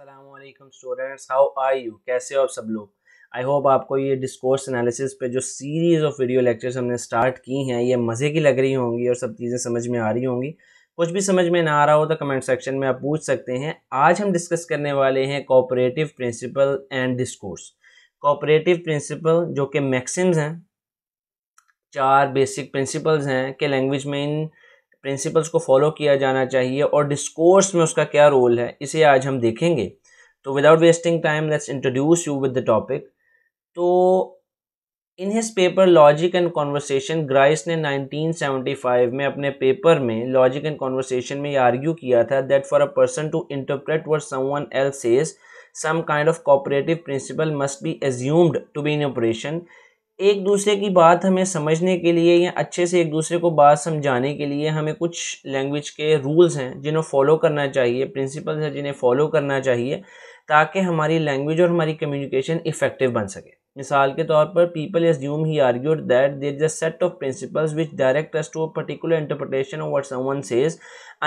Aslam students how are you कैसे हो आप सब लोग आई होप आपको ये डिस्कोर्स एनालिसिस पे जो सीरीज़ ऑफ वीडियो लेक्चर्स हमने स्टार्ट की हैं ये मज़े की लग रही होंगी और सब चीज़ें समझ में आ रही होंगी कुछ भी समझ में ना आ रहा हो तो कमेंट सेक्शन में आप पूछ सकते हैं आज हम डिस्कस करने वाले हैं cooperative principle and discourse cooperative principle जो कि मैक्सिम्स हैं चार बेसिक प्रिंसिपल्स हैं कि लैंग्वेज में इन प्रिंसिपल्स को फॉलो किया जाना चाहिए और डिस्कोर्स में उसका क्या रोल है इसे आज हम देखेंगे तो without wasting time let's introduce you with the topic तो in his paper logic and conversation Grice ने 1975 में अपने पेपर में लॉजिक एंड कॉन्वर्सेशन में ये आर्ग्यू किया था that for a person to interpret what someone else says some kind of cooperative principle must be assumed to be in operation एक दूसरे की बात हमें समझने के लिए या अच्छे से एक दूसरे को बात समझाने के लिए हमें कुछ लैंग्वेज के रूल्स हैं जिन्हें फॉलो करना चाहिए प्रिंसिपल्स हैं जिन्हें फॉलो करना चाहिए ताकि हमारी लैंग्वेज और हमारी कम्युनिकेशन इफ़ेक्टिव बन सके मिसाल के तौर पर people assume he argued that there is a set of principles which direct us to a particular interpretation of what someone says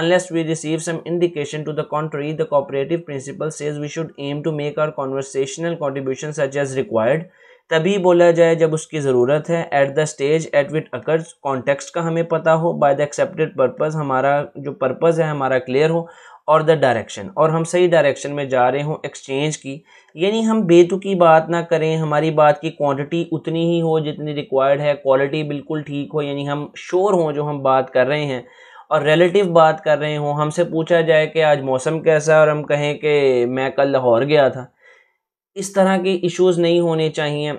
unless we receive some indication to the contrary the cooperative principle says we should aim to make our conversational contribution such as required तभी बोला जाए जब उसकी ज़रूरत है at the stage at which occurs context का हमें पता हो बाय द एक्सेप्टेड पर्पज़ हमारा जो पर्पज़ है हमारा क्लियर हो और द डायरेक्शन और हम सही डायरेक्शन में जा रहे हों एक्सचेंज की यानी हम बेतुकी बात ना करें हमारी बात की क्वांटिटी उतनी ही हो जितनी रिक्वायर्ड है क्वालिटी बिल्कुल ठीक हो यानी हम श्योर हों जो हम बात कर रहे हैं और रिलेटिव बात कर रहे हों हमसे पूछा जाए कि आज मौसम कैसा है और हम कहें कि मैं कल लाहौर गया था इस तरह के इश्यूज नहीं होने चाहिए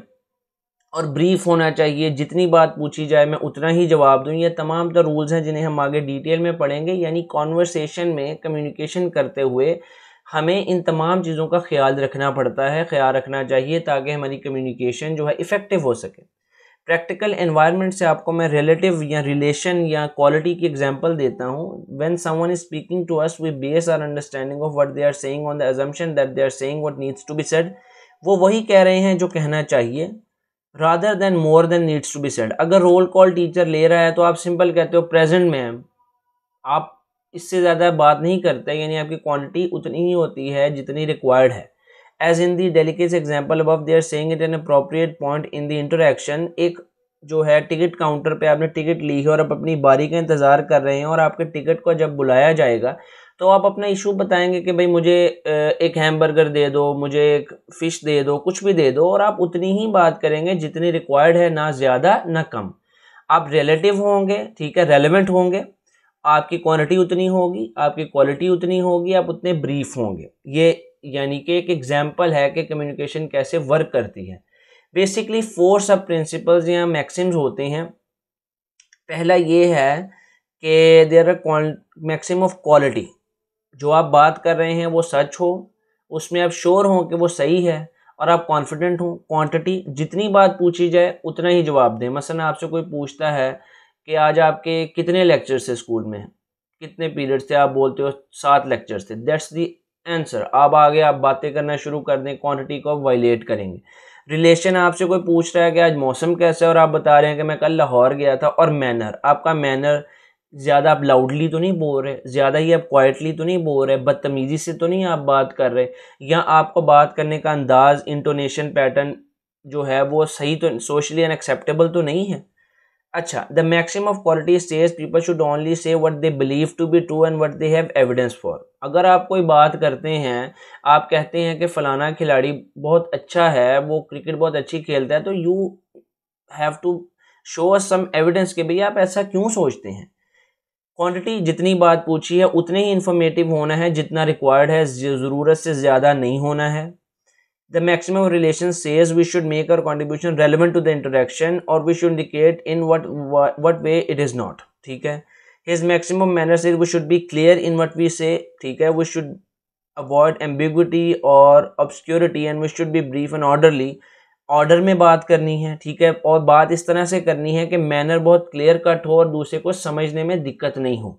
और ब्रीफ होना चाहिए जितनी बात पूछी जाए मैं उतना ही जवाब दूं ये तमाम तो रूल्स हैं जिन्हें हम आगे डिटेल में पढ़ेंगे यानी कॉन्वर्सेशन में कम्युनिकेशन करते हुए हमें इन तमाम चीज़ों का ख्याल रखना पड़ता है ख्याल रखना चाहिए ताकि हमारी कम्युनिकेशन जो है इफ़ेक्टिव हो सके प्रैक्टिकल एनवायरनमेंट से आपको मैं रिलेटिव या रिलेशन या क्वालिटी की एग्जांपल देता हूँ when someone is speaking to us we base our understanding of what they are saying on the assumption that they are saying what needs to be said वो वही कह रहे हैं जो कहना चाहिए rather than more than needs to be said अगर roll call teacher ले रहा है तो आप सिंपल कहते हो प्रेजेंट मैम आप इससे ज़्यादा बात नहीं करते यानी आपकी क्वांटिटी उतनी ही होती है जितनी रिक्वायर्ड है as in the delicate example अब they are at an appropriate point in the interaction एक जो है टिकट काउंटर पे आपने टिकट ली है और आप अपनी बारी का इंतज़ार कर रहे हैं और आपके टिकट को जब बुलाया जाएगा तो आप अपना इशू बताएंगे कि भाई मुझे एक हैमबर्गर दे दो मुझे एक फ़िश दे दो कुछ भी दे दो और आप उतनी ही बात करेंगे जितनी रिक्वायर्ड है ना ज़्यादा ना कम आप रिलेटिव होंगे ठीक है रेलिवेंट होंगे आपकी क्वांटिटी उतनी होगी आपकी क्वालिटी उतनी होगी आप उतने ब्रीफ होंगे ये यानी कि एक एग्जाम्पल है कि कम्युनिकेशन कैसे वर्क करती है बेसिकली फोर सब प्रिंसिपल्स या मैक्सिम्स होते हैं पहला ये है कि there are maxim of quality जो आप बात कर रहे हैं वो सच हो उसमें आप श्योर हों कि वो सही है और आप कॉन्फिडेंट हों क्वांटिटी जितनी बात पूछी जाए उतना ही जवाब दें मसलन आपसे कोई पूछता है कि आज आपके कितने लेक्चर्स थे स्कूल में कितने पीरियड्स थे आप बोलते हो सात लेक्चर्स थे दैट्स दी आंसर आप आगे आप बातें करना शुरू कर दें क्वांटिटी को वायलेट करेंगे रिलेशन आपसे कोई पूछ रहा है कि आज मौसम कैसा है और आप बता रहे हैं कि मैं कल लाहौर गया था और मैनर आपका मैनर ज़्यादा आप लाउडली तो नहीं बोल रहे ज़्यादा ही आप क्वाइटली तो नहीं बोल रहे बदतमीज़ी से तो नहीं आप बात कर रहे या आपको बात करने का अंदाज़ इंटोनेशन पैटर्न जो है वो सही तो सोशली अनएक्सेप्टेबल तो नहीं है अच्छा the maxim of quality says people should only say what they believe to be true and what they have evidence for अगर आप कोई बात करते हैं आप कहते हैं कि फ़लाना खिलाड़ी बहुत अच्छा है वो क्रिकेट बहुत अच्छी खेलता है तो you have to show some evidence के भैया आप ऐसा क्यों सोचते हैं क्वांटिटी जितनी बात पूछी है उतने ही इंफॉर्मेटिव होना है जितना रिक्वायर्ड है ज़रूरत से ज़्यादा नहीं होना है the maximum relation says we should make our contribution relevant to the interaction और we should indicate in what what way it is not ठीक है his maximum manner is we should be clear in what we say ठीक है we should avoid ambiguity और obscurity and we should be brief and orderly order में बात करनी है ठीक है और बात इस तरह से करनी है कि मैनर बहुत क्लियर कट हो और दूसरे को समझने में दिक्कत नहीं हो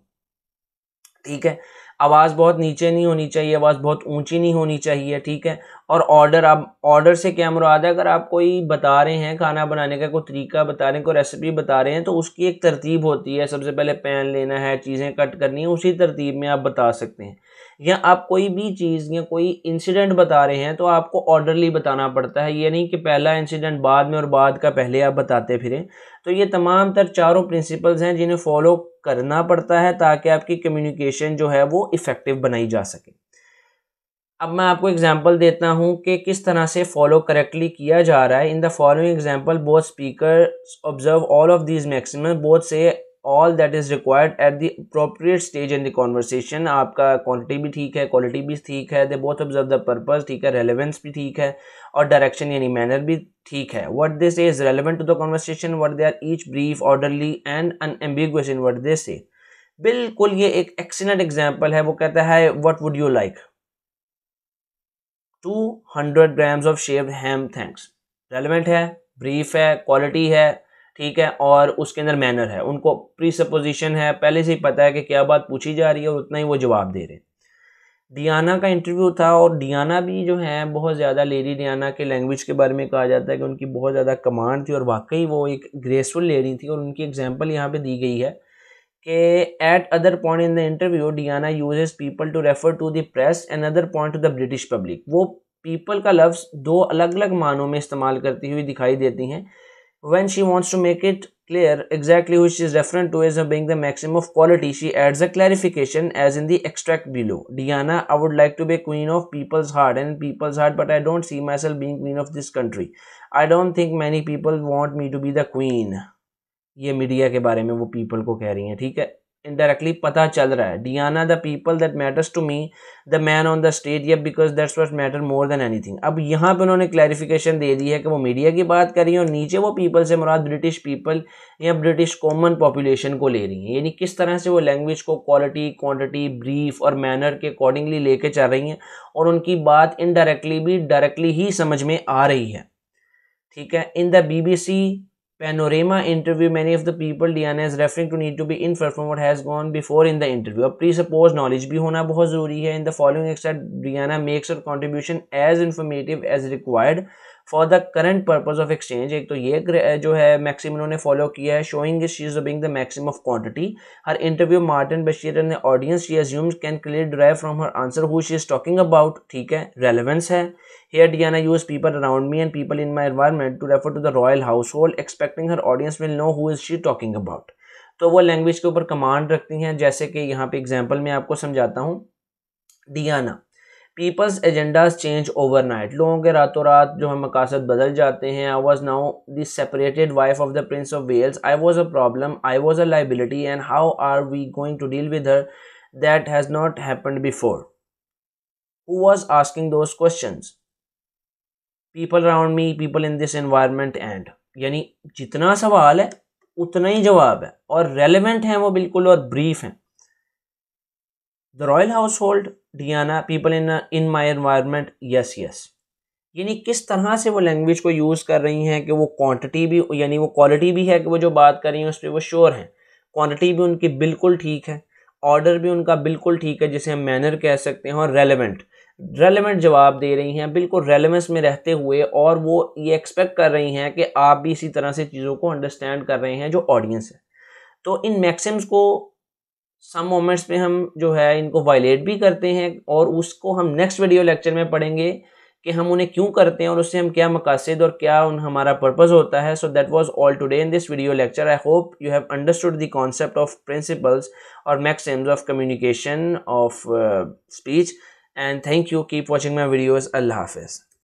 ठीक है आवाज़ बहुत नीचे नहीं होनी चाहिए आवाज़ बहुत ऊंची नहीं होनी चाहिए ठीक है और ऑर्डर आप ऑर्डर से क्या मुराद है अगर आप कोई बता रहे हैं खाना बनाने का कोई तरीका बता रहे हैं कोई रेसिपी बता रहे हैं तो उसकी एक तरतीब होती है सबसे पहले पैन लेना है चीज़ें कट करनी है उसी तरतीब में आप बता सकते हैं या आप कोई भी चीज़ या कोई इंसिडेंट बता रहे हैं तो आपको ऑर्डरली बताना पड़ता है ये नहीं कि पहला इंसिडेंट बाद में और बाद का पहले आप बताते फिरें तो ये तमाम तर चारों प्रिंसिपल्स हैं जिन्हें फॉलो करना पड़ता है ताकि आपकी कम्युनिकेशन जो है वो इफ़ेक्टिव बनाई जा सके अब मैं आपको एग्जांपल देता हूँ कि किस तरह से फॉलो करेक्टली किया जा रहा है in the following example both speaker observe all of these maximum both say all that is required at the appropriate stage in the conversation आपका क्वान्टिटी भी ठीक है क्वालिटी भी ठीक है they both observe the purpose ठीक है relevance भी ठीक है और डायरेक्शन यानी मैनर भी ठीक है what this is relevant to the conversation what they are each brief orderly and unambiguous in what this say बिल्कुल ये एक एक्सीलेंट एग्जाम्पल है वो कहता है what would you like to hundred grams of shave ham thanks relevant है brief है quality है ठीक है और उसके अंदर मैनर है उनको प्रीसपोजिशन है पहले से ही पता है कि क्या बात पूछी जा रही है और उतना ही वो जवाब दे रहे हैं डियाना का इंटरव्यू था और डियाना भी जो है बहुत ज़्यादा लेडी डियाना के लैंग्वेज के बारे में कहा जाता है कि उनकी बहुत ज़्यादा कमांड थी और वाकई वो एक ग्रेसफुल लेडी थी और उनकी एग्जांपल यहाँ पे दी गई है कि at other point in the interview Diana uses people to refer to the press and other point to the British public वो पीपल का लफ्ज़ दो अलग अलग मानों में इस्तेमाल करती हुई दिखाई देती हैं when she wants to make it clear exactly which she is referring to as being the maximum of quality she adds a clarification as in the extract below diana i would like to be queen of people's heart and people's heart but i don't see myself being queen of this country i don't think many people want me to be the queen ये media के बारे में वो people को कह रही हैं ठीक है इनडायरेक्टली पता चल रहा है Diana the people that matters to me the man on the state or because that's what matter more than anything अब यहाँ पे उन्होंने क्लैरिफिकेशन दे दी है कि वो मीडिया की बात कर रही है और नीचे वो पीपल से मुराद ब्रिटिश पीपल या ब्रिटिश कॉमन पॉपुलेशन को ले रही हैं यानी किस तरह से वो लैंग्वेज को क्वालिटी क्वान्टिटी ब्रीफ और मैनर के अकॉर्डिंगली लेके चल रही हैं और उनकी बात इनडायरेक्टली भी डायरेक्टली ही समझ में आ रही है ठीक है in the B B C panorama interview many of the people diana is referring to need to be inferred from what has gone before in the interview अब presuppose knowledge भी होना बहुत ज़रूरी है in the following extract diana makes her contribution as informative as required for the current purpose of exchange एक तो ये जो है मैक्सिम इन्होंने फॉलो किया है showing she is being the maxim of quantity her interview Martin Bashir ने audience she assume can clear drive from her answer who she is talking about ठीक है रेलिवेंस है here Diana use people around me and people in my environment to refer to the royal household expecting her audience will know who is she talking about तो वो language के ऊपर command रखती हैं जैसे कि यहाँ पे एग्जाम्पल मैं आपको समझाता हूँ Diana people's agendas change overnight लोगों के रातों रात जो है मकासद बदल जाते हैं I was now the separated wife of the Prince of Wales I was a problem I was a liability and how are we going to deal with her that has not happened before who was asking those question people around me people in this environment and यानी जितना सवाल है उतना ही जवाब है और relevant हैं वो बिल्कुल और ब्रीफ हैं the royal household Diana people in in my environment yes yes यानी किस तरह से वो लैंग्वेज को यूज़ कर रही हैं कि वो क्वांटिटी भी यानी वो क्वालिटी भी है कि वो जो बात कर रही हैं उस पर वो श्योर हैं क्वांटिटी भी उनकी बिल्कुल ठीक है ऑर्डर भी उनका बिल्कुल ठीक है जिसे हम मैनर कह सकते हैं और रेलिवेंट रेलिवेंट जवाब दे रही हैं बिल्कुल रेलिवेंस में रहते हुए और वो ये एक्सपेक्ट कर रही हैं कि आप भी इसी तरह से चीज़ों को अंडरस्टैंड कर रहे हैं जो ऑडियंस है तो इन मैक्सिम्स को सम मोमेंट्स में हम जो है इनको वायलेट भी करते हैं और उसको हम नेक्स्ट वीडियो लेक्चर में पढ़ेंगे कि हम उन्हें क्यों करते हैं और उससे हम क्या मकासद और क्या उन हमारा पर्पज़ होता है so that was all today in this video lecture I hope you have understood the concept of principles और maxims of communication of speech and thank you keep watching my videos अल्लाह हाफिज़